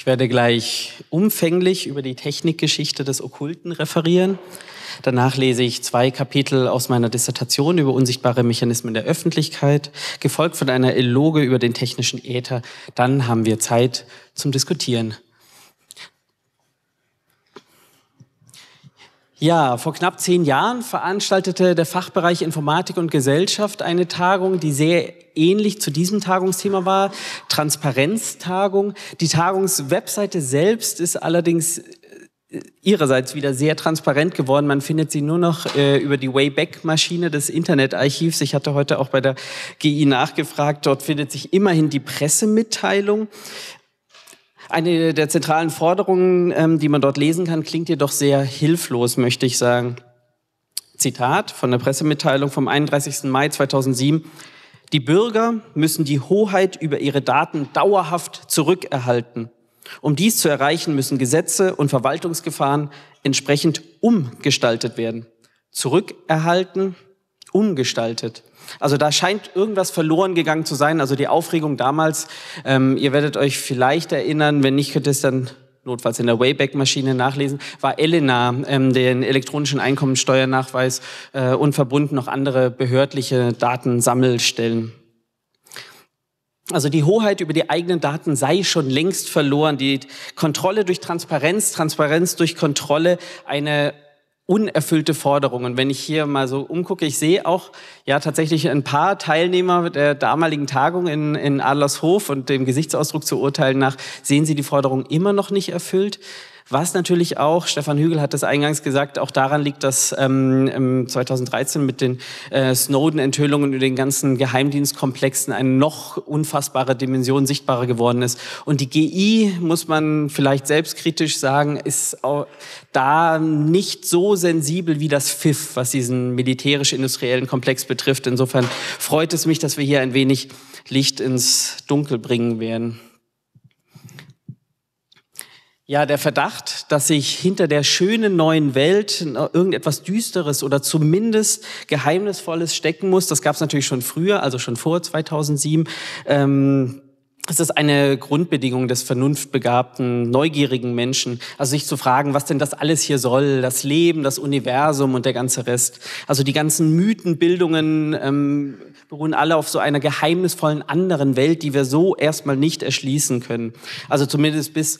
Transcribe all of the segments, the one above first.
Ich werde gleich umfänglich über die Technikgeschichte des Okkulten referieren. Danach lese ich zwei Kapitel aus meiner Dissertation über unsichtbare Mechanismen der Öffentlichkeit, gefolgt von einer Eloge über den technischen Äther. Dann haben wir Zeit zum Diskutieren. Ja, vor knapp zehn Jahren veranstaltete der Fachbereich Informatik und Gesellschaft eine Tagung, die sehr ähnlich zu diesem Tagungsthema war, Transparenztagung. Die Tagungswebseite selbst ist allerdings äh, ihrerseits wieder sehr transparent geworden. Man findet sie nur noch äh, über die Wayback-Maschine des Internetarchivs. Ich hatte heute auch bei der GI nachgefragt. Dort findet sich immerhin die Pressemitteilung eine der zentralen Forderungen, ähm, die man dort lesen kann, klingt jedoch sehr hilflos, möchte ich sagen. Zitat von der Pressemitteilung vom 31. Mai 2007. Die Bürger müssen die Hoheit über ihre Daten dauerhaft zurückerhalten. Um dies zu erreichen, müssen Gesetze und Verwaltungsgefahren entsprechend umgestaltet werden. Zurückerhalten, umgestaltet. Also da scheint irgendwas verloren gegangen zu sein. Also die Aufregung damals, ähm, ihr werdet euch vielleicht erinnern, wenn nicht, könnt ihr es dann notfalls in der Wayback-Maschine nachlesen, war Elena ähm, den elektronischen Einkommensteuernachweis äh, und verbunden noch andere behördliche Datensammelstellen. Also die Hoheit über die eigenen Daten sei schon längst verloren. Die Kontrolle durch Transparenz, Transparenz durch Kontrolle, eine unerfüllte Forderungen. Wenn ich hier mal so umgucke, ich sehe auch ja tatsächlich ein paar Teilnehmer der damaligen Tagung in, in Adlershof und dem Gesichtsausdruck zu urteilen nach, sehen Sie die Forderung immer noch nicht erfüllt. Was natürlich auch, Stefan Hügel hat das eingangs gesagt, auch daran liegt, dass ähm, 2013 mit den äh, Snowden-Enthüllungen und den ganzen Geheimdienstkomplexen eine noch unfassbare Dimension sichtbarer geworden ist. Und die GI, muss man vielleicht selbstkritisch sagen, ist auch da nicht so sensibel wie das FIF, was diesen militärisch-industriellen Komplex betrifft. Insofern freut es mich, dass wir hier ein wenig Licht ins Dunkel bringen werden. Ja, der Verdacht, dass sich hinter der schönen neuen Welt äh, irgendetwas Düsteres oder zumindest Geheimnisvolles stecken muss, das gab es natürlich schon früher, also schon vor 2007. Ähm es ist eine Grundbedingung des vernunftbegabten, neugierigen Menschen, also sich zu fragen, was denn das alles hier soll, das Leben, das Universum und der ganze Rest. Also die ganzen Mythenbildungen ähm, beruhen alle auf so einer geheimnisvollen anderen Welt, die wir so erstmal nicht erschließen können. Also zumindest bis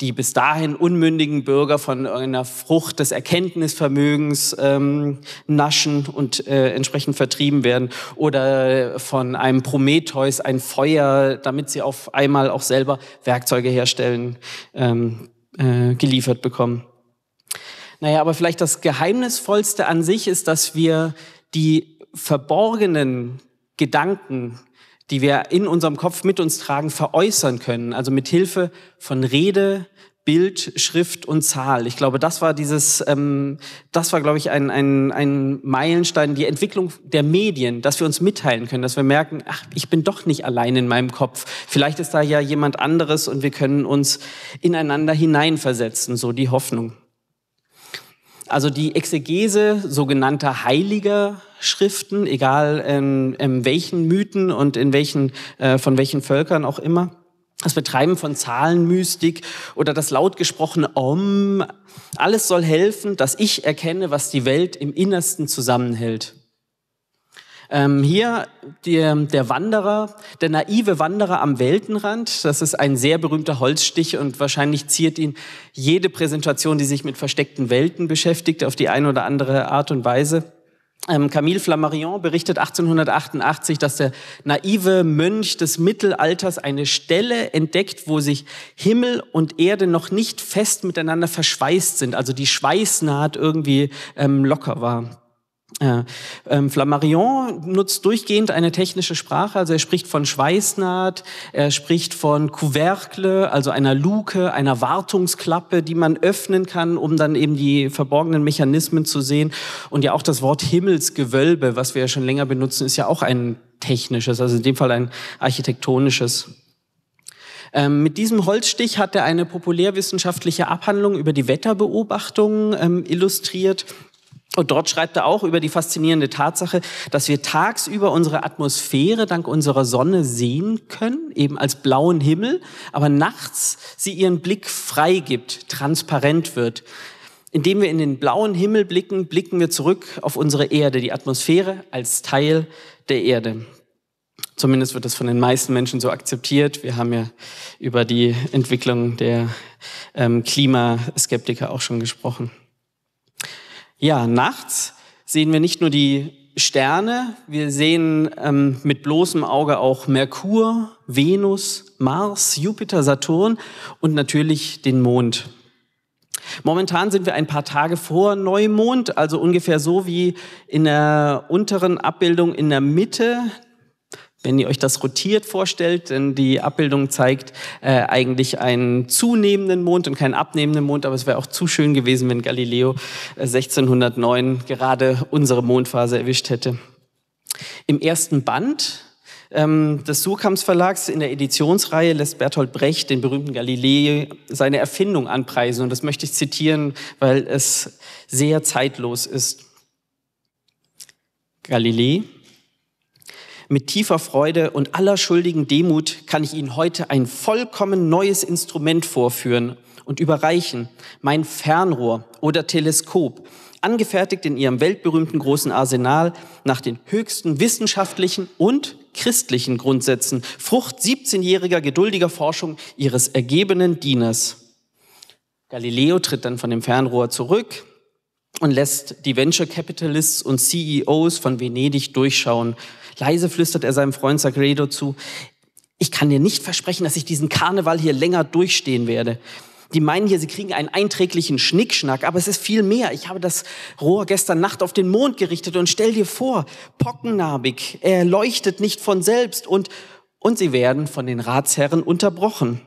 die bis dahin unmündigen Bürger von einer Frucht des Erkenntnisvermögens ähm, naschen und äh, entsprechend vertrieben werden oder von einem Prometheus ein Feuer, damit sie auf einmal auch selber Werkzeuge herstellen, ähm, äh, geliefert bekommen. Naja, aber vielleicht das Geheimnisvollste an sich ist, dass wir die verborgenen Gedanken die wir in unserem Kopf mit uns tragen, veräußern können. Also mit Hilfe von Rede, Bild, Schrift und Zahl. Ich glaube, das war dieses, ähm, das war, glaube ich, ein, ein, ein Meilenstein, die Entwicklung der Medien, dass wir uns mitteilen können, dass wir merken, ach, ich bin doch nicht allein in meinem Kopf. Vielleicht ist da ja jemand anderes und wir können uns ineinander hineinversetzen, so die Hoffnung. Also die Exegese sogenannter heiliger Schriften, egal in, ähm, in welchen Mythen und in welchen, äh, von welchen Völkern auch immer. Das Betreiben von Zahlenmystik oder das lautgesprochene Om, alles soll helfen, dass ich erkenne, was die Welt im Innersten zusammenhält. Ähm, hier die, ähm, der Wanderer, der naive Wanderer am Weltenrand. Das ist ein sehr berühmter Holzstich und wahrscheinlich ziert ihn jede Präsentation, die sich mit versteckten Welten beschäftigt, auf die eine oder andere Art und Weise. Ähm, Camille Flammarion berichtet 1888, dass der naive Mönch des Mittelalters eine Stelle entdeckt, wo sich Himmel und Erde noch nicht fest miteinander verschweißt sind. Also die Schweißnaht irgendwie ähm, locker war. Äh, ähm, Flammarion nutzt durchgehend eine technische Sprache, also er spricht von Schweißnaht, er spricht von Couvercle, also einer Luke, einer Wartungsklappe, die man öffnen kann, um dann eben die verborgenen Mechanismen zu sehen. Und ja auch das Wort Himmelsgewölbe, was wir ja schon länger benutzen, ist ja auch ein technisches, also in dem Fall ein architektonisches ähm, mit diesem Holzstich hat er eine populärwissenschaftliche Abhandlung über die Wetterbeobachtungen ähm, illustriert. Und dort schreibt er auch über die faszinierende Tatsache, dass wir tagsüber unsere Atmosphäre dank unserer Sonne sehen können, eben als blauen Himmel, aber nachts sie ihren Blick frei gibt, transparent wird. Indem wir in den blauen Himmel blicken, blicken wir zurück auf unsere Erde, die Atmosphäre als Teil der Erde. Zumindest wird das von den meisten Menschen so akzeptiert. Wir haben ja über die Entwicklung der ähm, Klimaskeptiker auch schon gesprochen. Ja, nachts sehen wir nicht nur die Sterne, wir sehen ähm, mit bloßem Auge auch Merkur, Venus, Mars, Jupiter, Saturn und natürlich den Mond. Momentan sind wir ein paar Tage vor Neumond, also ungefähr so wie in der unteren Abbildung in der Mitte wenn ihr euch das rotiert vorstellt, denn die Abbildung zeigt äh, eigentlich einen zunehmenden Mond und keinen abnehmenden Mond, aber es wäre auch zu schön gewesen, wenn Galileo äh, 1609 gerade unsere Mondphase erwischt hätte. Im ersten Band ähm, des Surkamps Verlags in der Editionsreihe lässt Bertolt Brecht den berühmten Galilei seine Erfindung anpreisen und das möchte ich zitieren, weil es sehr zeitlos ist. Galilei mit tiefer Freude und aller schuldigen Demut kann ich Ihnen heute ein vollkommen neues Instrument vorführen und überreichen. Mein Fernrohr oder Teleskop, angefertigt in Ihrem weltberühmten großen Arsenal nach den höchsten wissenschaftlichen und christlichen Grundsätzen, Frucht 17-jähriger geduldiger Forschung Ihres ergebenen Dieners. Galileo tritt dann von dem Fernrohr zurück und lässt die Venture Capitalists und CEOs von Venedig durchschauen Leise flüstert er seinem Freund Sagredo zu, ich kann dir nicht versprechen, dass ich diesen Karneval hier länger durchstehen werde. Die meinen hier, sie kriegen einen einträglichen Schnickschnack, aber es ist viel mehr. Ich habe das Rohr gestern Nacht auf den Mond gerichtet und stell dir vor, pockennarbig, er leuchtet nicht von selbst und, und sie werden von den Ratsherren unterbrochen,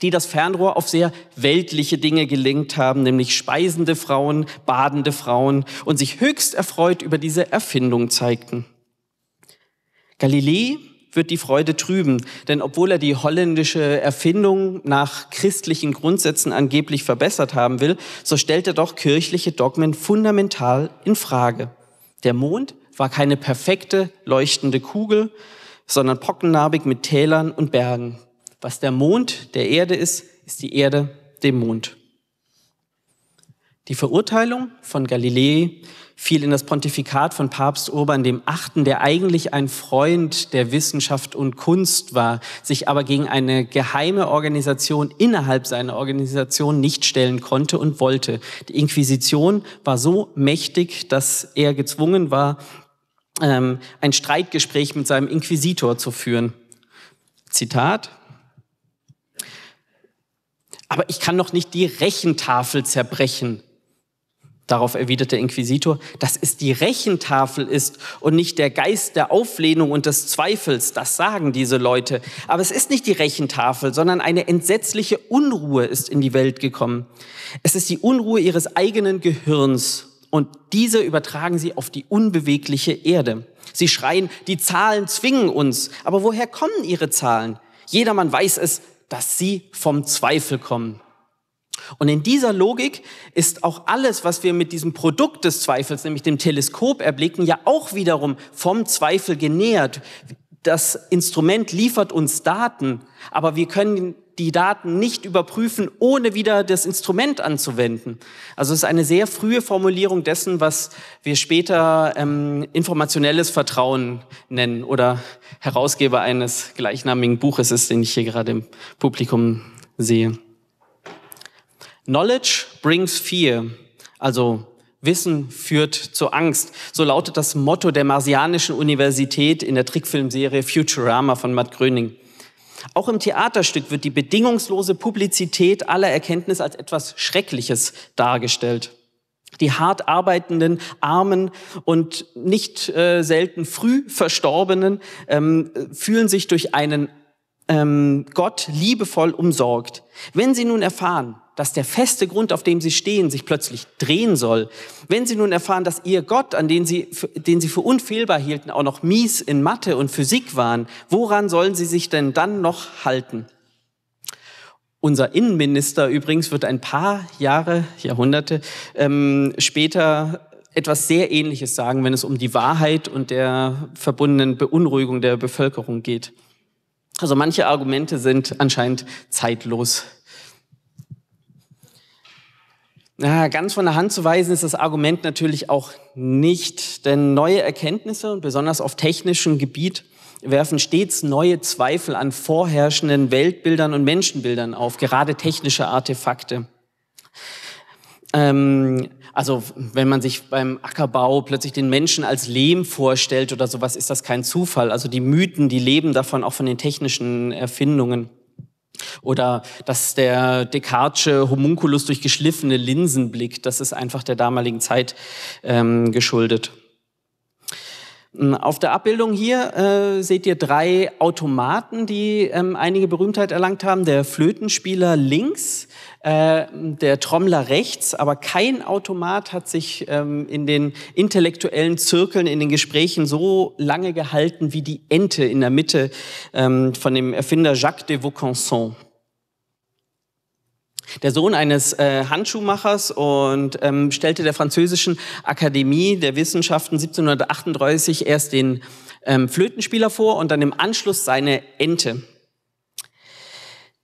die das Fernrohr auf sehr weltliche Dinge gelenkt haben, nämlich speisende Frauen, badende Frauen und sich höchst erfreut über diese Erfindung zeigten. Galilei wird die Freude trüben, denn obwohl er die holländische Erfindung nach christlichen Grundsätzen angeblich verbessert haben will, so stellt er doch kirchliche Dogmen fundamental in Frage. Der Mond war keine perfekte leuchtende Kugel, sondern pockennarbig mit Tälern und Bergen. Was der Mond der Erde ist, ist die Erde dem Mond. Die Verurteilung von Galilei fiel in das Pontifikat von Papst Urban dem Achten, der eigentlich ein Freund der Wissenschaft und Kunst war, sich aber gegen eine geheime Organisation innerhalb seiner Organisation nicht stellen konnte und wollte. Die Inquisition war so mächtig, dass er gezwungen war, ähm, ein Streitgespräch mit seinem Inquisitor zu führen. Zitat. Aber ich kann noch nicht die Rechentafel zerbrechen, Darauf erwidert der Inquisitor, dass es die Rechentafel ist und nicht der Geist der Auflehnung und des Zweifels, das sagen diese Leute. Aber es ist nicht die Rechentafel, sondern eine entsetzliche Unruhe ist in die Welt gekommen. Es ist die Unruhe ihres eigenen Gehirns und diese übertragen sie auf die unbewegliche Erde. Sie schreien, die Zahlen zwingen uns. Aber woher kommen ihre Zahlen? Jedermann weiß es, dass sie vom Zweifel kommen. Und in dieser Logik ist auch alles, was wir mit diesem Produkt des Zweifels, nämlich dem Teleskop erblicken, ja auch wiederum vom Zweifel genähert. Das Instrument liefert uns Daten, aber wir können die Daten nicht überprüfen, ohne wieder das Instrument anzuwenden. Also es ist eine sehr frühe Formulierung dessen, was wir später ähm, informationelles Vertrauen nennen oder Herausgeber eines gleichnamigen Buches ist, den ich hier gerade im Publikum sehe. Knowledge brings fear, also Wissen führt zu Angst. So lautet das Motto der Marsianischen Universität in der Trickfilmserie Futurama von Matt Gröning. Auch im Theaterstück wird die bedingungslose Publizität aller Erkenntnis als etwas Schreckliches dargestellt. Die hart arbeitenden, armen und nicht äh, selten früh Verstorbenen ähm, fühlen sich durch einen ähm, Gott liebevoll umsorgt. Wenn sie nun erfahren, dass der feste Grund, auf dem sie stehen, sich plötzlich drehen soll. Wenn sie nun erfahren, dass ihr Gott, an den sie, den sie für unfehlbar hielten, auch noch mies in Mathe und Physik waren, woran sollen sie sich denn dann noch halten? Unser Innenminister übrigens wird ein paar Jahre, Jahrhunderte ähm, später etwas sehr Ähnliches sagen, wenn es um die Wahrheit und der verbundenen Beunruhigung der Bevölkerung geht. Also manche Argumente sind anscheinend zeitlos. Na, ganz von der Hand zu weisen ist das Argument natürlich auch nicht, denn neue Erkenntnisse, besonders auf technischem Gebiet, werfen stets neue Zweifel an vorherrschenden Weltbildern und Menschenbildern auf, gerade technische Artefakte. Ähm, also wenn man sich beim Ackerbau plötzlich den Menschen als Lehm vorstellt oder sowas, ist das kein Zufall. Also die Mythen, die leben davon, auch von den technischen Erfindungen. Oder dass der Descartesche Homunculus durch geschliffene Linsen blickt, das ist einfach der damaligen Zeit ähm, geschuldet. Hm, auf der Abbildung hier äh, seht ihr drei Automaten, die ähm, einige Berühmtheit erlangt haben. Der Flötenspieler links, äh, der Trommler rechts, aber kein Automat hat sich ähm, in den intellektuellen Zirkeln, in den Gesprächen so lange gehalten wie die Ente in der Mitte ähm, von dem Erfinder Jacques de Vaucanson. Der Sohn eines äh, Handschuhmachers und ähm, stellte der französischen Akademie der Wissenschaften 1738 erst den ähm, Flötenspieler vor und dann im Anschluss seine Ente.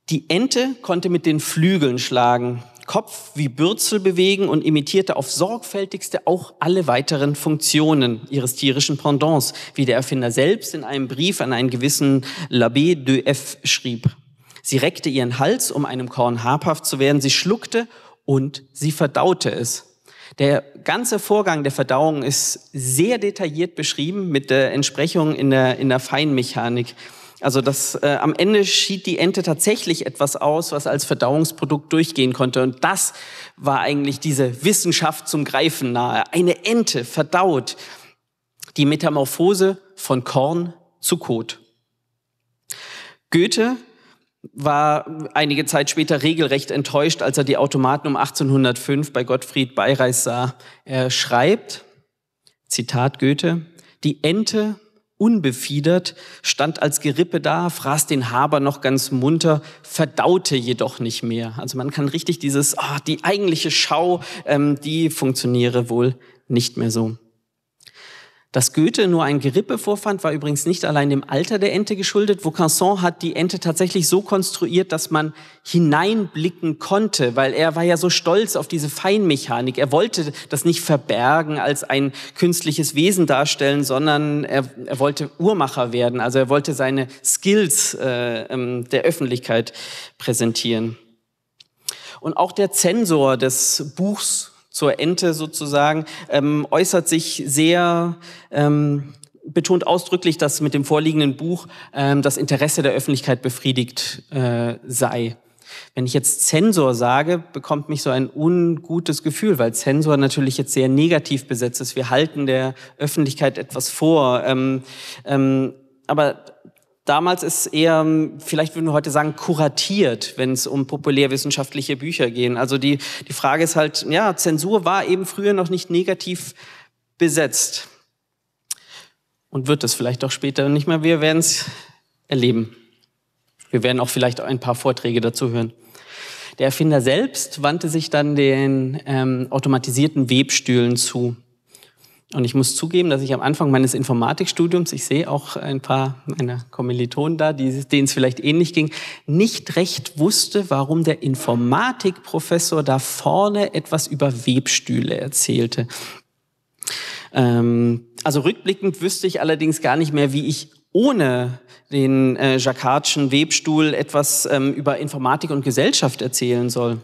Die Ente konnte mit den Flügeln schlagen, Kopf wie Bürzel bewegen und imitierte auf sorgfältigste auch alle weiteren Funktionen ihres tierischen Pendants, wie der Erfinder selbst in einem Brief an einen gewissen L'abbé de F schrieb. Sie reckte ihren Hals, um einem Korn habhaft zu werden, sie schluckte und sie verdaute es. Der ganze Vorgang der Verdauung ist sehr detailliert beschrieben mit der Entsprechung in der, in der Feinmechanik. Also das, äh, am Ende schied die Ente tatsächlich etwas aus, was als Verdauungsprodukt durchgehen konnte. Und das war eigentlich diese Wissenschaft zum Greifen nahe. Eine Ente verdaut die Metamorphose von Korn zu Kot. Goethe war einige Zeit später regelrecht enttäuscht, als er die Automaten um 1805 bei Gottfried Bayreis sah. Er schreibt, Zitat Goethe, die Ente unbefiedert, stand als Gerippe da, fraß den Haber noch ganz munter, verdaute jedoch nicht mehr. Also man kann richtig dieses, oh, die eigentliche Schau, ähm, die funktioniere wohl nicht mehr so. Dass Goethe nur ein Gerippe vorfand, war übrigens nicht allein dem Alter der Ente geschuldet. Vaucanson hat die Ente tatsächlich so konstruiert, dass man hineinblicken konnte, weil er war ja so stolz auf diese Feinmechanik. Er wollte das nicht verbergen als ein künstliches Wesen darstellen, sondern er, er wollte Uhrmacher werden. Also er wollte seine Skills äh, ähm, der Öffentlichkeit präsentieren. Und auch der Zensor des Buchs zur Ente sozusagen, ähm, äußert sich sehr ähm, betont ausdrücklich, dass mit dem vorliegenden Buch ähm, das Interesse der Öffentlichkeit befriedigt äh, sei. Wenn ich jetzt Zensor sage, bekommt mich so ein ungutes Gefühl, weil Zensor natürlich jetzt sehr negativ besetzt ist. Wir halten der Öffentlichkeit etwas vor. Ähm, ähm, aber Damals ist eher, ähm, vielleicht würden wir heute sagen, kuratiert, wenn es um populärwissenschaftliche Bücher gehen. Also die, die Frage ist halt, ja, Zensur war eben früher noch nicht negativ besetzt. Und wird es vielleicht auch später nicht mehr. Wir werden es erleben. Wir werden auch vielleicht ein paar Vorträge dazu hören. Der Erfinder selbst wandte sich dann den ähm, automatisierten Webstühlen zu. Und ich muss zugeben, dass ich am Anfang meines Informatikstudiums, ich sehe auch ein paar meiner Kommilitonen da, denen es vielleicht ähnlich ging, nicht recht wusste, warum der Informatikprofessor da vorne etwas über Webstühle erzählte. Ähm, also rückblickend wüsste ich allerdings gar nicht mehr, wie ich ohne den äh, Jacquardschen Webstuhl etwas ähm, über Informatik und Gesellschaft erzählen soll.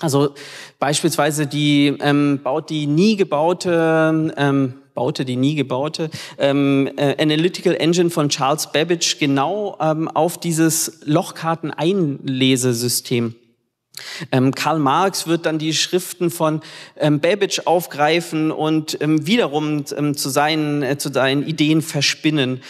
Also beispielsweise die ähm, baut die nie gebaute ähm, baute die nie gebaute ähm, äh, Analytical Engine von Charles Babbage genau ähm, auf dieses Lochkarteneinlesesystem. Ähm, Karl Marx wird dann die Schriften von ähm, Babbage aufgreifen und ähm, wiederum ähm, zu, seinen, äh, zu seinen Ideen verspinnen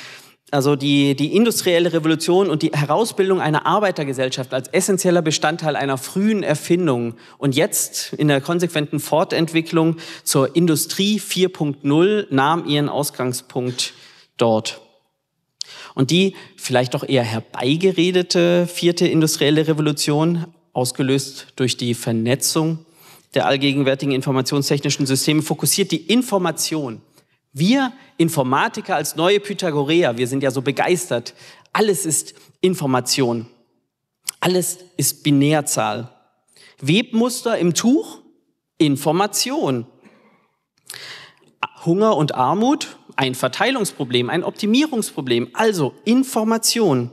also die, die industrielle Revolution und die Herausbildung einer Arbeitergesellschaft als essentieller Bestandteil einer frühen Erfindung und jetzt in der konsequenten Fortentwicklung zur Industrie 4.0 nahm ihren Ausgangspunkt dort. Und die vielleicht doch eher herbeigeredete vierte industrielle Revolution, ausgelöst durch die Vernetzung der allgegenwärtigen informationstechnischen Systeme, fokussiert die Information wir Informatiker als neue Pythagoreer, wir sind ja so begeistert. Alles ist Information. Alles ist Binärzahl. Webmuster im Tuch, Information. Hunger und Armut, ein Verteilungsproblem, ein Optimierungsproblem, also Information.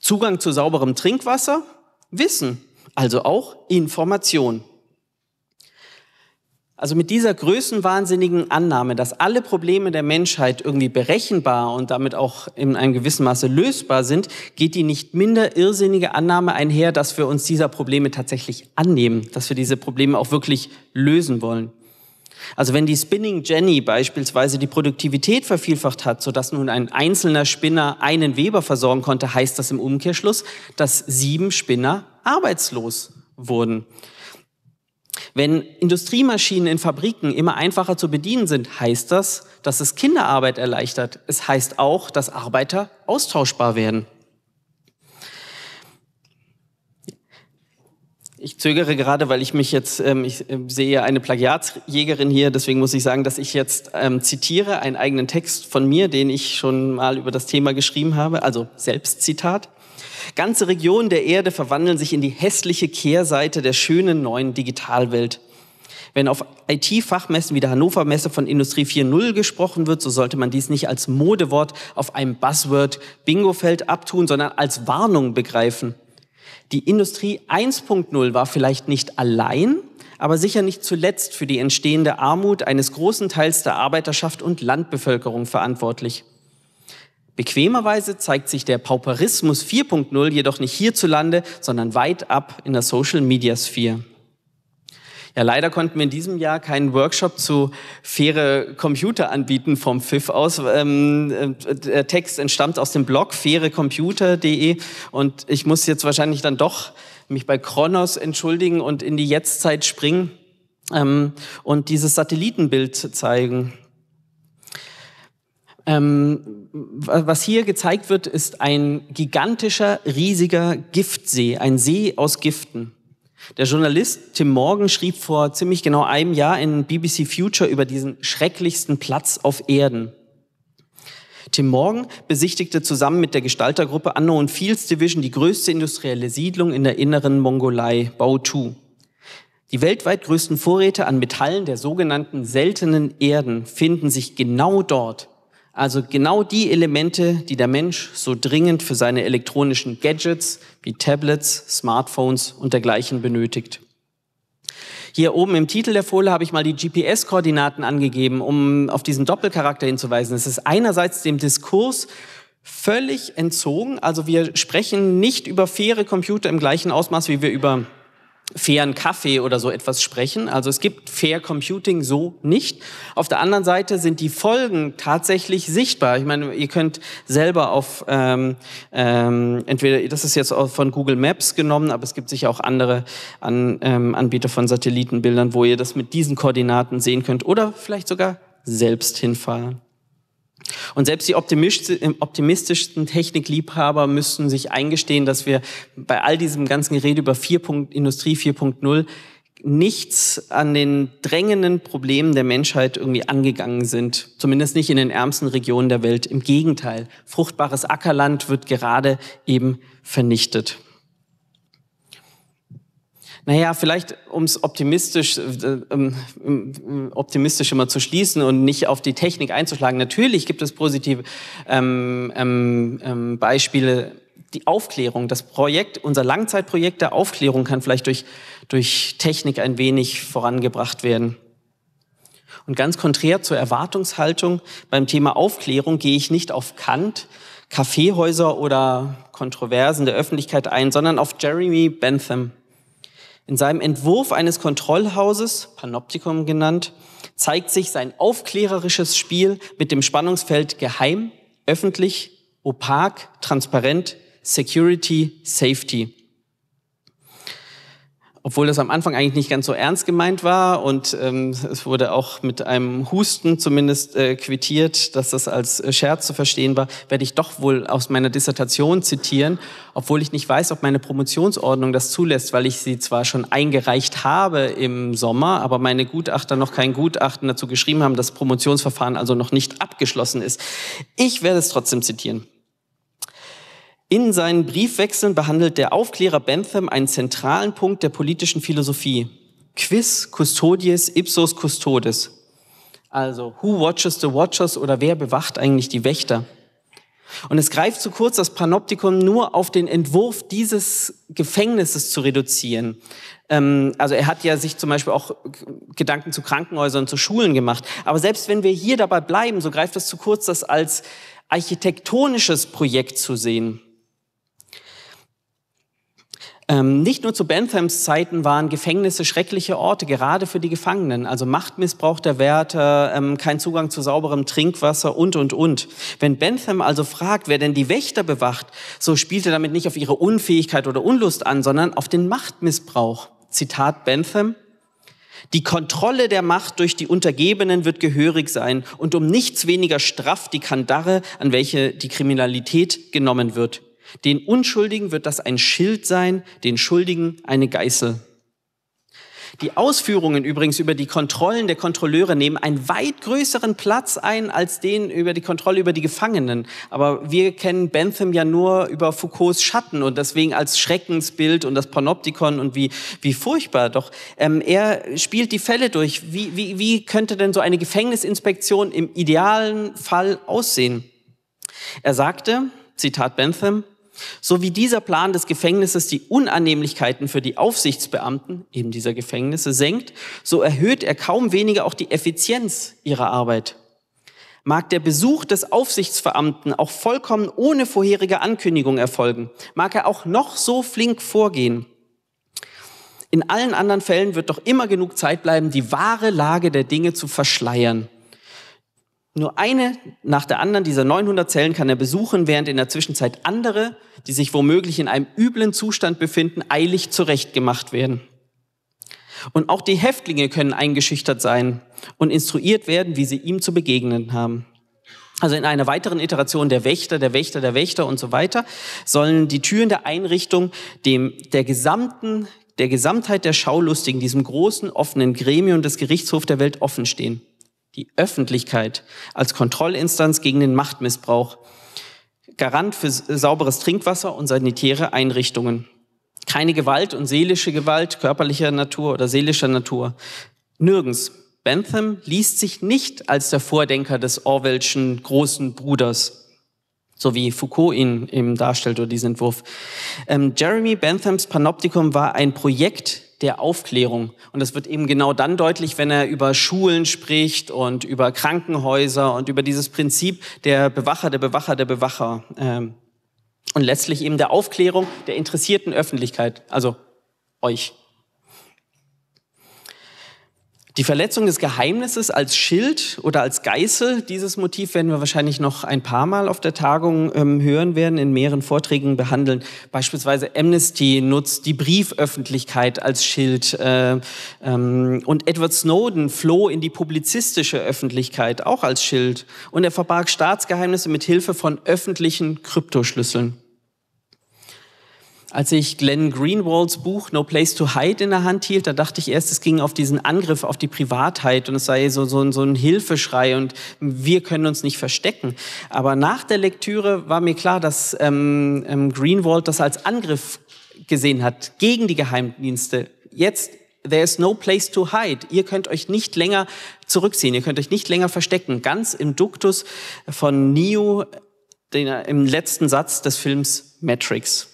Zugang zu sauberem Trinkwasser, Wissen, also auch Information. Also mit dieser größenwahnsinnigen Annahme, dass alle Probleme der Menschheit irgendwie berechenbar und damit auch in einem gewissen Maße lösbar sind, geht die nicht minder irrsinnige Annahme einher, dass wir uns dieser Probleme tatsächlich annehmen, dass wir diese Probleme auch wirklich lösen wollen. Also wenn die Spinning Jenny beispielsweise die Produktivität vervielfacht hat, sodass nun ein einzelner Spinner einen Weber versorgen konnte, heißt das im Umkehrschluss, dass sieben Spinner arbeitslos wurden. Wenn Industriemaschinen in Fabriken immer einfacher zu bedienen sind, heißt das, dass es Kinderarbeit erleichtert. Es heißt auch, dass Arbeiter austauschbar werden. Ich zögere gerade, weil ich mich jetzt, ähm, ich ähm, sehe eine Plagiatsjägerin hier, deswegen muss ich sagen, dass ich jetzt ähm, zitiere einen eigenen Text von mir, den ich schon mal über das Thema geschrieben habe, also Selbstzitat. Ganze Regionen der Erde verwandeln sich in die hässliche Kehrseite der schönen neuen Digitalwelt. Wenn auf IT-Fachmessen wie der Hannover Messe von Industrie 4.0 gesprochen wird, so sollte man dies nicht als Modewort auf einem buzzword bingo feld abtun, sondern als Warnung begreifen. Die Industrie 1.0 war vielleicht nicht allein, aber sicher nicht zuletzt für die entstehende Armut eines großen Teils der Arbeiterschaft und Landbevölkerung verantwortlich. Bequemerweise zeigt sich der Pauperismus 4.0 jedoch nicht hierzulande, sondern weit ab in der social media Sphere. Ja, leider konnten wir in diesem Jahr keinen Workshop zu faire Computer anbieten vom FIF aus. Ähm, äh, der Text entstammt aus dem Blog fairecomputer.de und ich muss jetzt wahrscheinlich dann doch mich bei Kronos entschuldigen und in die Jetztzeit springen ähm, und dieses Satellitenbild zeigen. Ähm, was hier gezeigt wird, ist ein gigantischer, riesiger Giftsee, ein See aus Giften. Der Journalist Tim Morgan schrieb vor ziemlich genau einem Jahr in BBC Future über diesen schrecklichsten Platz auf Erden. Tim Morgan besichtigte zusammen mit der Gestaltergruppe Unknown Fields Division die größte industrielle Siedlung in der inneren Mongolei, Baotou. Die weltweit größten Vorräte an Metallen der sogenannten seltenen Erden finden sich genau dort, also genau die Elemente, die der Mensch so dringend für seine elektronischen Gadgets wie Tablets, Smartphones und dergleichen benötigt. Hier oben im Titel der Folie habe ich mal die GPS-Koordinaten angegeben, um auf diesen Doppelcharakter hinzuweisen. Es ist einerseits dem Diskurs völlig entzogen, also wir sprechen nicht über faire Computer im gleichen Ausmaß, wie wir über fairen Kaffee oder so etwas sprechen. Also es gibt Fair Computing so nicht. Auf der anderen Seite sind die Folgen tatsächlich sichtbar. Ich meine, ihr könnt selber auf, ähm, ähm, entweder, das ist jetzt auch von Google Maps genommen, aber es gibt sicher auch andere An, ähm, Anbieter von Satellitenbildern, wo ihr das mit diesen Koordinaten sehen könnt oder vielleicht sogar selbst hinfahren. Und selbst die optimistischsten Technikliebhaber müssten sich eingestehen, dass wir bei all diesem ganzen Gerede über 4. Industrie 4.0 nichts an den drängenden Problemen der Menschheit irgendwie angegangen sind. Zumindest nicht in den ärmsten Regionen der Welt. Im Gegenteil, fruchtbares Ackerland wird gerade eben vernichtet. Naja, vielleicht um es optimistisch, äh, ähm, ähm, optimistisch immer zu schließen und nicht auf die Technik einzuschlagen. Natürlich gibt es positive ähm, ähm, ähm, Beispiele die Aufklärung, das Projekt, unser Langzeitprojekt der Aufklärung kann vielleicht durch, durch Technik ein wenig vorangebracht werden. Und ganz konträr zur Erwartungshaltung beim Thema Aufklärung gehe ich nicht auf Kant, Kaffeehäuser oder Kontroversen der Öffentlichkeit ein, sondern auf Jeremy Bentham. In seinem Entwurf eines Kontrollhauses, Panoptikum genannt, zeigt sich sein aufklärerisches Spiel mit dem Spannungsfeld geheim, öffentlich, opak, transparent, Security, Safety obwohl das am Anfang eigentlich nicht ganz so ernst gemeint war und ähm, es wurde auch mit einem Husten zumindest äh, quittiert, dass das als äh, Scherz zu verstehen war, werde ich doch wohl aus meiner Dissertation zitieren, obwohl ich nicht weiß, ob meine Promotionsordnung das zulässt, weil ich sie zwar schon eingereicht habe im Sommer, aber meine Gutachter noch kein Gutachten dazu geschrieben haben, dass das Promotionsverfahren also noch nicht abgeschlossen ist. Ich werde es trotzdem zitieren. In seinen Briefwechseln behandelt der Aufklärer Bentham einen zentralen Punkt der politischen Philosophie. Quis custodies ipsos custodes. Also, who watches the watchers oder wer bewacht eigentlich die Wächter? Und es greift zu kurz, das Panoptikum nur auf den Entwurf dieses Gefängnisses zu reduzieren. Ähm, also er hat ja sich zum Beispiel auch Gedanken zu Krankenhäusern, zu Schulen gemacht. Aber selbst wenn wir hier dabei bleiben, so greift es zu kurz, das als architektonisches Projekt zu sehen. Ähm, nicht nur zu Benthams Zeiten waren Gefängnisse schreckliche Orte, gerade für die Gefangenen. Also Machtmissbrauch der Wärter, ähm, kein Zugang zu sauberem Trinkwasser und, und, und. Wenn Bentham also fragt, wer denn die Wächter bewacht, so spielt er damit nicht auf ihre Unfähigkeit oder Unlust an, sondern auf den Machtmissbrauch. Zitat Bentham. Die Kontrolle der Macht durch die Untergebenen wird gehörig sein und um nichts weniger straff die Kandare, an welche die Kriminalität genommen wird. Den Unschuldigen wird das ein Schild sein, den Schuldigen eine Geißel. Die Ausführungen übrigens über die Kontrollen der Kontrolleure nehmen einen weit größeren Platz ein als den über die Kontrolle über die Gefangenen. Aber wir kennen Bentham ja nur über Foucaults Schatten und deswegen als Schreckensbild und das Panoptikon und wie, wie furchtbar. Doch ähm, er spielt die Fälle durch. Wie, wie, wie könnte denn so eine Gefängnisinspektion im idealen Fall aussehen? Er sagte, Zitat Bentham, so wie dieser Plan des Gefängnisses die Unannehmlichkeiten für die Aufsichtsbeamten, eben dieser Gefängnisse, senkt, so erhöht er kaum weniger auch die Effizienz ihrer Arbeit. Mag der Besuch des Aufsichtsbeamten auch vollkommen ohne vorherige Ankündigung erfolgen, mag er auch noch so flink vorgehen. In allen anderen Fällen wird doch immer genug Zeit bleiben, die wahre Lage der Dinge zu verschleiern nur eine nach der anderen dieser 900 Zellen kann er besuchen, während in der Zwischenzeit andere, die sich womöglich in einem üblen Zustand befinden, eilig zurechtgemacht werden. Und auch die Häftlinge können eingeschüchtert sein und instruiert werden, wie sie ihm zu begegnen haben. Also in einer weiteren Iteration der Wächter, der Wächter, der Wächter und so weiter sollen die Türen der Einrichtung dem, der gesamten, der Gesamtheit der Schaulustigen, diesem großen offenen Gremium des Gerichtshofs der Welt offen stehen die Öffentlichkeit als Kontrollinstanz gegen den Machtmissbrauch, Garant für sauberes Trinkwasser und sanitäre Einrichtungen. Keine Gewalt und seelische Gewalt körperlicher Natur oder seelischer Natur. Nirgends. Bentham liest sich nicht als der Vordenker des Orwellschen großen Bruders so wie Foucault ihn eben darstellt oder diesen Entwurf. Ähm, Jeremy Benthams Panoptikum war ein Projekt der Aufklärung. Und das wird eben genau dann deutlich, wenn er über Schulen spricht und über Krankenhäuser und über dieses Prinzip der Bewacher, der Bewacher, der Bewacher. Ähm, und letztlich eben der Aufklärung der interessierten Öffentlichkeit, also euch. Die Verletzung des Geheimnisses als Schild oder als Geißel, dieses Motiv werden wir wahrscheinlich noch ein paar Mal auf der Tagung ähm, hören werden, in mehreren Vorträgen behandeln. Beispielsweise Amnesty nutzt die Brieföffentlichkeit als Schild äh, ähm, und Edward Snowden floh in die publizistische Öffentlichkeit auch als Schild und er verbarg Staatsgeheimnisse mit Hilfe von öffentlichen Kryptoschlüsseln. Als ich Glenn Greenwalds Buch No Place to Hide in der Hand hielt, da dachte ich erst, es ging auf diesen Angriff auf die Privatheit und es sei so, so, so ein Hilfeschrei und wir können uns nicht verstecken. Aber nach der Lektüre war mir klar, dass ähm, ähm Greenwald das als Angriff gesehen hat gegen die Geheimdienste. Jetzt There is no place to hide. Ihr könnt euch nicht länger zurückziehen, ihr könnt euch nicht länger verstecken. Ganz im Duktus von Neo den, im letzten Satz des Films Matrix.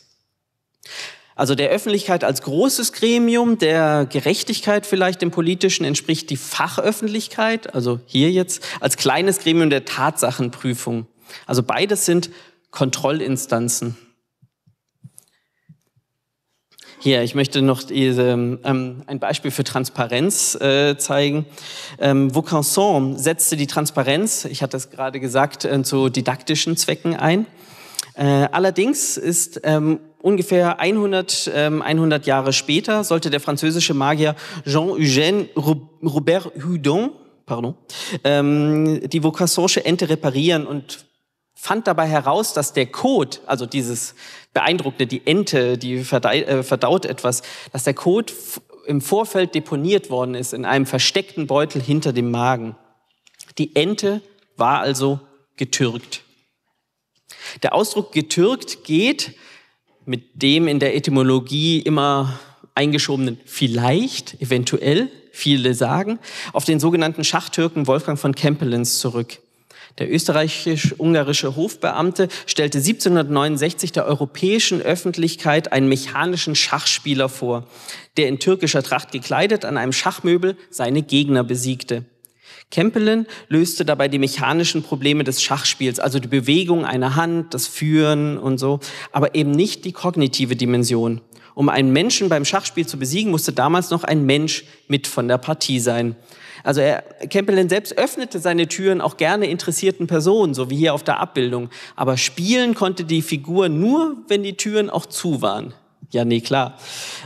Also der Öffentlichkeit als großes Gremium, der Gerechtigkeit vielleicht im politischen entspricht die Fachöffentlichkeit, also hier jetzt als kleines Gremium der Tatsachenprüfung. Also beides sind Kontrollinstanzen. Hier, ich möchte noch diese, ähm, ein Beispiel für Transparenz äh, zeigen. Ähm, Vaucanson setzte die Transparenz, ich hatte es gerade gesagt, äh, zu didaktischen Zwecken ein. Äh, allerdings ist ähm, ungefähr 100, ähm, 100 Jahre später sollte der französische Magier Jean-Eugène Robert Houdon pardon, ähm, die Vaucanson'sche Ente reparieren und fand dabei heraus, dass der Code, also dieses beeindruckte, die Ente, die äh, verdaut etwas, dass der Code im Vorfeld deponiert worden ist in einem versteckten Beutel hinter dem Magen. Die Ente war also getürkt. Der Ausdruck getürkt geht mit dem in der Etymologie immer eingeschobenen vielleicht, eventuell, viele sagen, auf den sogenannten Schachtürken Wolfgang von Kempelens zurück. Der österreichisch-ungarische Hofbeamte stellte 1769 der europäischen Öffentlichkeit einen mechanischen Schachspieler vor, der in türkischer Tracht gekleidet an einem Schachmöbel seine Gegner besiegte. Kempelen löste dabei die mechanischen Probleme des Schachspiels, also die Bewegung einer Hand, das Führen und so, aber eben nicht die kognitive Dimension. Um einen Menschen beim Schachspiel zu besiegen, musste damals noch ein Mensch mit von der Partie sein. Also er, Kempelen selbst öffnete seine Türen auch gerne interessierten Personen, so wie hier auf der Abbildung. Aber spielen konnte die Figur nur, wenn die Türen auch zu waren ja, nee, klar.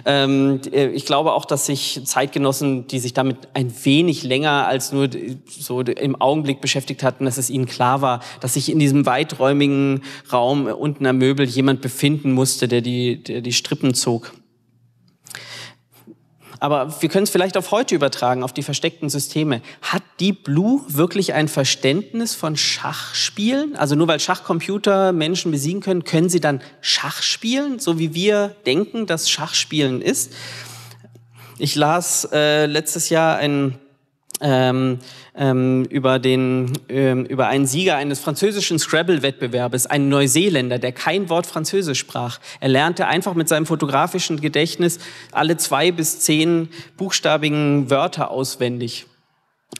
Ähm, äh, ich glaube auch, dass sich Zeitgenossen, die sich damit ein wenig länger als nur so im Augenblick beschäftigt hatten, dass es ihnen klar war, dass sich in diesem weiträumigen Raum unten am Möbel jemand befinden musste, der die, der die Strippen zog. Aber wir können es vielleicht auf heute übertragen, auf die versteckten Systeme. Hat Deep Blue wirklich ein Verständnis von Schachspielen? Also nur weil Schachcomputer Menschen besiegen können, können sie dann Schach spielen, so wie wir denken, dass Schachspielen ist? Ich las äh, letztes Jahr ein ähm, ähm, über, den, ähm, über einen Sieger eines französischen Scrabble-Wettbewerbes, einen Neuseeländer, der kein Wort Französisch sprach. Er lernte einfach mit seinem fotografischen Gedächtnis alle zwei bis zehn buchstabigen Wörter auswendig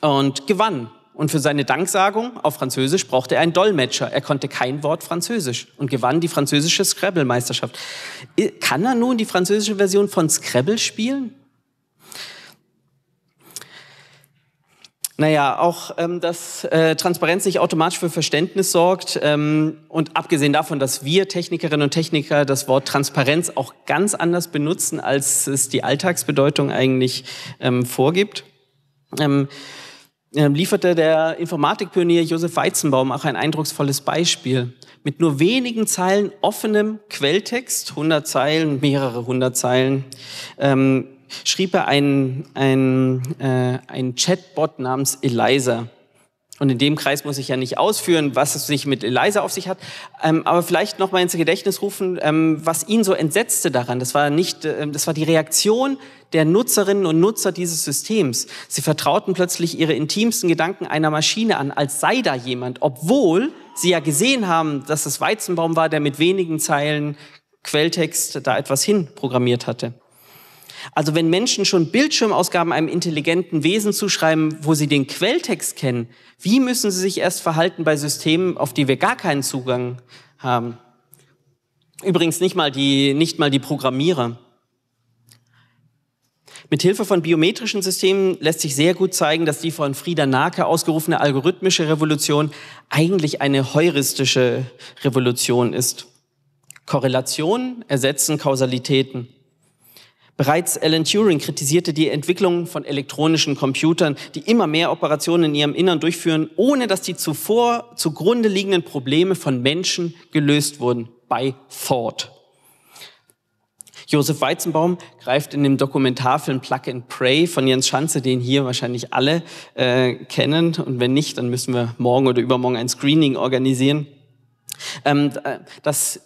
und gewann. Und für seine Danksagung auf Französisch brauchte er einen Dolmetscher. Er konnte kein Wort Französisch und gewann die französische Scrabble-Meisterschaft. Äh, kann er nun die französische Version von Scrabble spielen? Naja, auch ähm, dass äh, Transparenz nicht automatisch für Verständnis sorgt ähm, und abgesehen davon, dass wir Technikerinnen und Techniker das Wort Transparenz auch ganz anders benutzen, als es die Alltagsbedeutung eigentlich ähm, vorgibt. Ähm, ähm lieferte der Informatikpionier Josef Weizenbaum auch ein eindrucksvolles Beispiel. Mit nur wenigen Zeilen offenem Quelltext, 100 Zeilen, mehrere hundert Zeilen, ähm, schrieb er ein, ein, äh, ein Chatbot namens Eliza. Und in dem Kreis muss ich ja nicht ausführen, was es sich mit Eliza auf sich hat, ähm, aber vielleicht noch mal ins Gedächtnis rufen, ähm, was ihn so entsetzte daran. Das war nicht, äh, das war die Reaktion der Nutzerinnen und Nutzer dieses Systems. Sie vertrauten plötzlich ihre intimsten Gedanken einer Maschine an, als sei da jemand, obwohl sie ja gesehen haben, dass es Weizenbaum war, der mit wenigen Zeilen Quelltext da etwas hin programmiert hatte. Also wenn Menschen schon Bildschirmausgaben einem intelligenten Wesen zuschreiben, wo sie den Quelltext kennen, wie müssen sie sich erst verhalten bei Systemen, auf die wir gar keinen Zugang haben? Übrigens nicht mal die, nicht mal die Programmierer. Mit Hilfe von biometrischen Systemen lässt sich sehr gut zeigen, dass die von Frieda Nake ausgerufene algorithmische Revolution eigentlich eine heuristische Revolution ist. Korrelationen ersetzen Kausalitäten. Bereits Alan Turing kritisierte die Entwicklung von elektronischen Computern, die immer mehr Operationen in ihrem Innern durchführen, ohne dass die zuvor zugrunde liegenden Probleme von Menschen gelöst wurden, bei Thought. Josef Weizenbaum greift in dem Dokumentarfilm Plug and Pray von Jens Schanze, den hier wahrscheinlich alle äh, kennen, und wenn nicht, dann müssen wir morgen oder übermorgen ein Screening organisieren, ähm, äh, dass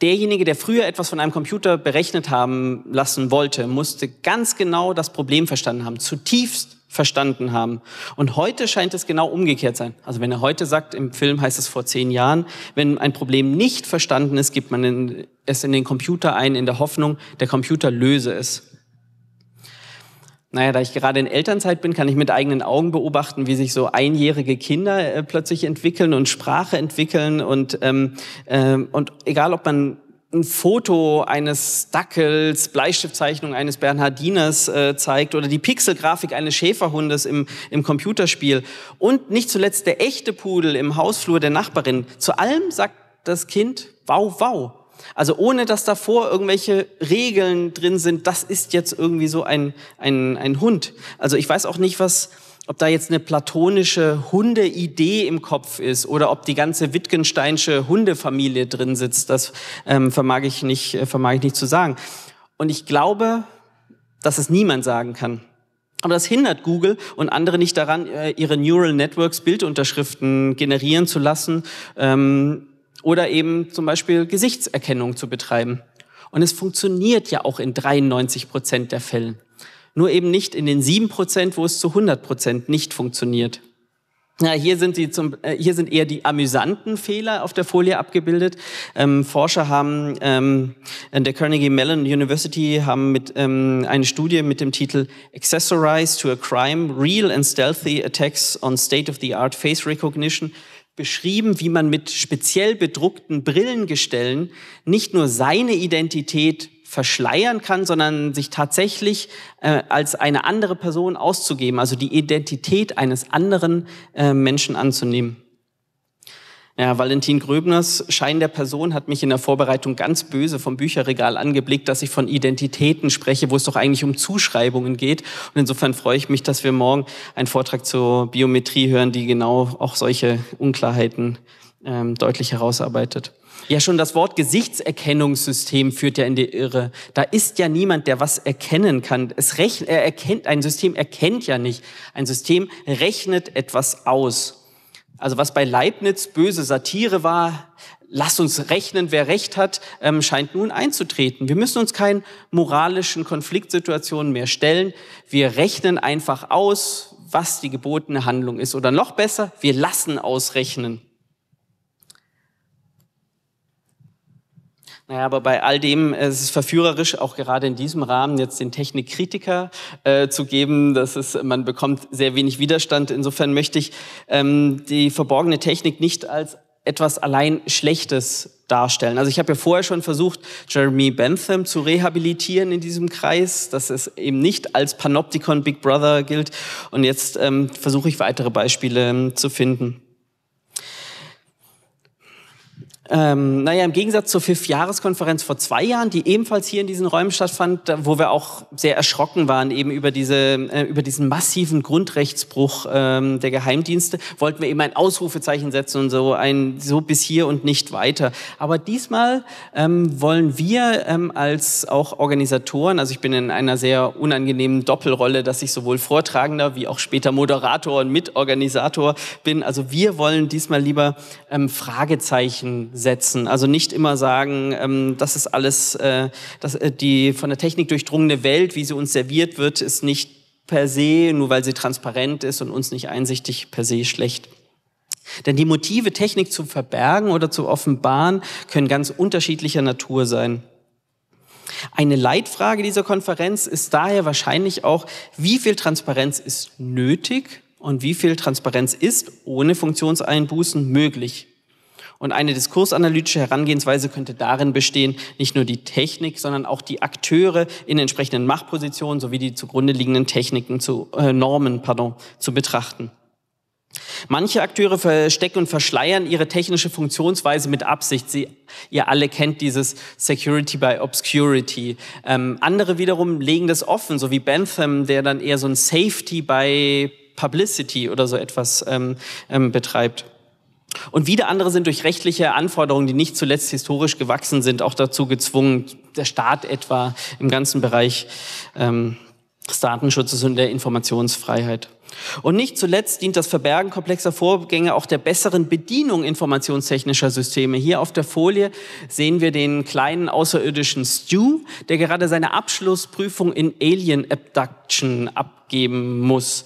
derjenige, der früher etwas von einem Computer berechnet haben lassen wollte, musste ganz genau das Problem verstanden haben, zutiefst verstanden haben. Und heute scheint es genau umgekehrt sein. Also wenn er heute sagt, im Film heißt es vor zehn Jahren, wenn ein Problem nicht verstanden ist, gibt man es in den Computer ein in der Hoffnung, der Computer löse es. Naja, da ich gerade in Elternzeit bin, kann ich mit eigenen Augen beobachten, wie sich so einjährige Kinder äh, plötzlich entwickeln und Sprache entwickeln. Und, ähm, ähm, und egal, ob man ein Foto eines Dackels, Bleistiftzeichnung eines Bernhardiners äh, zeigt oder die Pixelgrafik eines Schäferhundes im, im Computerspiel und nicht zuletzt der echte Pudel im Hausflur der Nachbarin. Zu allem sagt das Kind, wow, wow. Also ohne, dass davor irgendwelche Regeln drin sind, das ist jetzt irgendwie so ein, ein, ein Hund. Also ich weiß auch nicht, was, ob da jetzt eine platonische Hundeidee im Kopf ist oder ob die ganze Wittgensteinsche Hundefamilie drin sitzt, das ähm, vermag, ich nicht, äh, vermag ich nicht zu sagen. Und ich glaube, dass es niemand sagen kann. Aber das hindert Google und andere nicht daran, äh, ihre Neural Networks Bildunterschriften generieren zu lassen. Ähm, oder eben zum Beispiel Gesichtserkennung zu betreiben. Und es funktioniert ja auch in 93 Prozent der Fällen. Nur eben nicht in den sieben Prozent, wo es zu 100 Prozent nicht funktioniert. Ja, hier, sind die zum, äh, hier sind eher die amüsanten Fehler auf der Folie abgebildet. Ähm, Forscher haben ähm, der Carnegie Mellon University haben mit, ähm, eine Studie mit dem Titel Accessorize to a Crime: Real and Stealthy Attacks on State-of-the-Art Face Recognition beschrieben, wie man mit speziell bedruckten Brillengestellen nicht nur seine Identität verschleiern kann, sondern sich tatsächlich äh, als eine andere Person auszugeben, also die Identität eines anderen äh, Menschen anzunehmen. Ja, Valentin Gröbners Schein der Person hat mich in der Vorbereitung ganz böse vom Bücherregal angeblickt, dass ich von Identitäten spreche, wo es doch eigentlich um Zuschreibungen geht. Und insofern freue ich mich, dass wir morgen einen Vortrag zur Biometrie hören, die genau auch solche Unklarheiten ähm, deutlich herausarbeitet. Ja, schon das Wort Gesichtserkennungssystem führt ja in die Irre. Da ist ja niemand, der was erkennen kann. Es rechnet, er erkennt, ein System erkennt ja nicht. Ein System rechnet etwas aus. Also was bei Leibniz böse Satire war, lass uns rechnen, wer recht hat, ähm, scheint nun einzutreten. Wir müssen uns keinen moralischen Konfliktsituationen mehr stellen. Wir rechnen einfach aus, was die gebotene Handlung ist. Oder noch besser, wir lassen ausrechnen. Naja, aber bei all dem äh, es ist es verführerisch, auch gerade in diesem Rahmen jetzt den Technikkritiker äh, zu geben. Das ist, man bekommt sehr wenig Widerstand. Insofern möchte ich ähm, die verborgene Technik nicht als etwas allein Schlechtes darstellen. Also ich habe ja vorher schon versucht, Jeremy Bentham zu rehabilitieren in diesem Kreis, dass es eben nicht als Panoptikon Big Brother gilt. Und jetzt ähm, versuche ich weitere Beispiele ähm, zu finden. Ähm, naja, im Gegensatz zur Fünfjahreskonferenz vor zwei Jahren, die ebenfalls hier in diesen Räumen stattfand, wo wir auch sehr erschrocken waren eben über, diese, äh, über diesen massiven Grundrechtsbruch ähm, der Geheimdienste, wollten wir eben ein Ausrufezeichen setzen und so ein so bis hier und nicht weiter. Aber diesmal ähm, wollen wir ähm, als auch Organisatoren, also ich bin in einer sehr unangenehmen Doppelrolle, dass ich sowohl Vortragender wie auch später Moderator und Mitorganisator bin. Also wir wollen diesmal lieber ähm, Fragezeichen setzen. Also nicht immer sagen, ähm, das ist alles, äh, das, äh, die von der Technik durchdrungene Welt, wie sie uns serviert wird, ist nicht per se, nur weil sie transparent ist und uns nicht einsichtig, per se schlecht. Denn die Motive, Technik zu verbergen oder zu offenbaren, können ganz unterschiedlicher Natur sein. Eine Leitfrage dieser Konferenz ist daher wahrscheinlich auch, wie viel Transparenz ist nötig und wie viel Transparenz ist ohne Funktionseinbußen möglich. Und eine diskursanalytische Herangehensweise könnte darin bestehen, nicht nur die Technik, sondern auch die Akteure in entsprechenden Machtpositionen sowie die zugrunde liegenden Techniken zu äh, Normen, pardon, zu betrachten. Manche Akteure verstecken und verschleiern ihre technische Funktionsweise mit Absicht. Sie, ihr alle kennt dieses Security by Obscurity. Ähm, andere wiederum legen das offen, so wie Bentham, der dann eher so ein Safety by Publicity oder so etwas ähm, ähm, betreibt. Und wieder andere sind durch rechtliche Anforderungen, die nicht zuletzt historisch gewachsen sind, auch dazu gezwungen, der Staat etwa im ganzen Bereich ähm, des Datenschutzes und der Informationsfreiheit. Und nicht zuletzt dient das Verbergen komplexer Vorgänge auch der besseren Bedienung informationstechnischer Systeme. Hier auf der Folie sehen wir den kleinen außerirdischen Stu, der gerade seine Abschlussprüfung in Alien Abduction abgeben muss.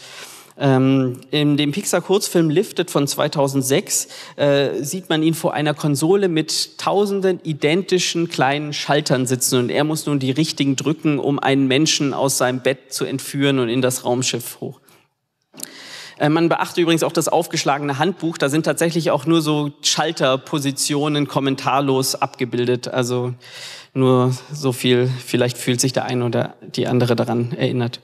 Ähm, in dem Pixar-Kurzfilm Lifted von 2006 äh, sieht man ihn vor einer Konsole mit tausenden identischen kleinen Schaltern sitzen und er muss nun die richtigen drücken, um einen Menschen aus seinem Bett zu entführen und in das Raumschiff hoch. Äh, man beachte übrigens auch das aufgeschlagene Handbuch. Da sind tatsächlich auch nur so Schalterpositionen kommentarlos abgebildet. Also nur so viel. Vielleicht fühlt sich der eine oder die andere daran erinnert.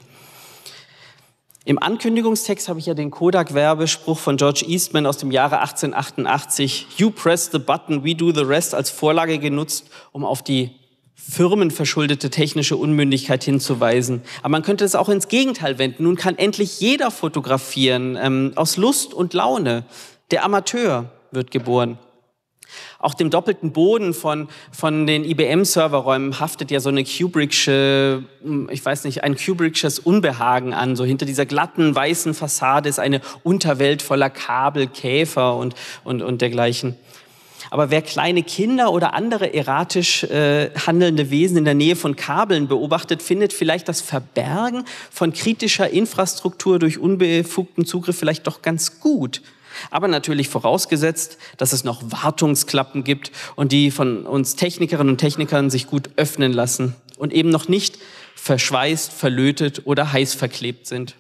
Im Ankündigungstext habe ich ja den Kodak-Werbespruch von George Eastman aus dem Jahre 1888, You press the button, we do the rest, als Vorlage genutzt, um auf die firmenverschuldete technische Unmündigkeit hinzuweisen. Aber man könnte es auch ins Gegenteil wenden. Nun kann endlich jeder fotografieren, ähm, aus Lust und Laune. Der Amateur wird geboren. Auch dem doppelten Boden von, von den IBM-Serverräumen haftet ja so eine Kubricksche, hm, ich weiß nicht, ein Kubricksches Unbehagen an. So hinter dieser glatten, weißen Fassade ist eine Unterwelt voller Kabel, Käfer und, und, und dergleichen. Aber wer kleine Kinder oder andere erratisch äh, handelnde Wesen in der Nähe von Kabeln beobachtet, findet vielleicht das Verbergen von kritischer Infrastruktur durch unbefugten Zugriff vielleicht doch ganz gut. Aber natürlich vorausgesetzt, dass es noch Wartungsklappen gibt und die von uns Technikerinnen und Technikern sich gut öffnen lassen und eben noch nicht verschweißt, verlötet oder heiß verklebt sind.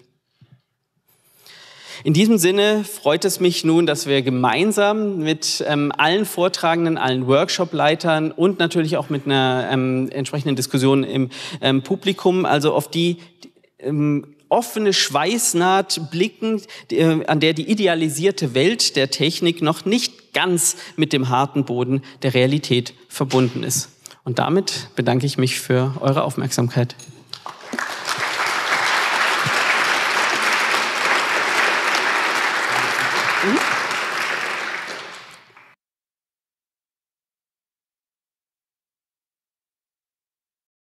In diesem Sinne freut es mich nun, dass wir gemeinsam mit ähm, allen Vortragenden, allen Workshop-Leitern und natürlich auch mit einer ähm, entsprechenden Diskussion im ähm, Publikum, also auf die, die ähm, offene Schweißnaht blicken, äh, an der die idealisierte Welt der Technik noch nicht ganz mit dem harten Boden der Realität verbunden ist. Und damit bedanke ich mich für eure Aufmerksamkeit.